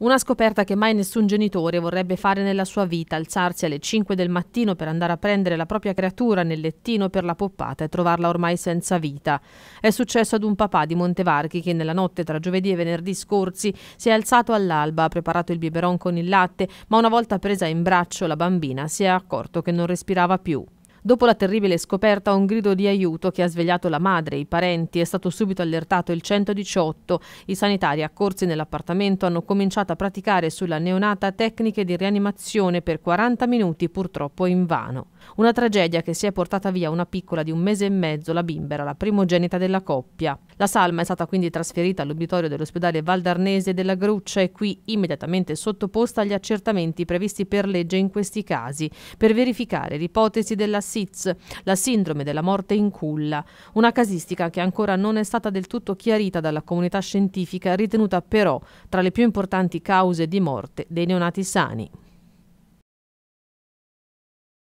Una scoperta che mai nessun genitore vorrebbe fare nella sua vita, alzarsi alle 5 del mattino per andare a prendere la propria creatura nel lettino per la poppata e trovarla ormai senza vita. È successo ad un papà di Montevarchi che nella notte tra giovedì e venerdì scorsi si è alzato all'alba, ha preparato il biberon con il latte, ma una volta presa in braccio la bambina si è accorto che non respirava più. Dopo la terribile scoperta, un grido di aiuto che ha svegliato la madre e i parenti è stato subito allertato il 118. I sanitari accorsi nell'appartamento hanno cominciato a praticare sulla neonata tecniche di rianimazione per 40 minuti, purtroppo in vano. Una tragedia che si è portata via una piccola di un mese e mezzo, la bimba era la primogenita della coppia. La salma è stata quindi trasferita all'obitorio dell'ospedale Valdarnese della Gruccia e qui immediatamente sottoposta agli accertamenti previsti per legge in questi casi, per verificare l'ipotesi della SITS, la sindrome della morte in culla, una casistica che ancora non è stata del tutto chiarita dalla comunità scientifica, ritenuta però tra le più importanti cause di morte dei neonati sani.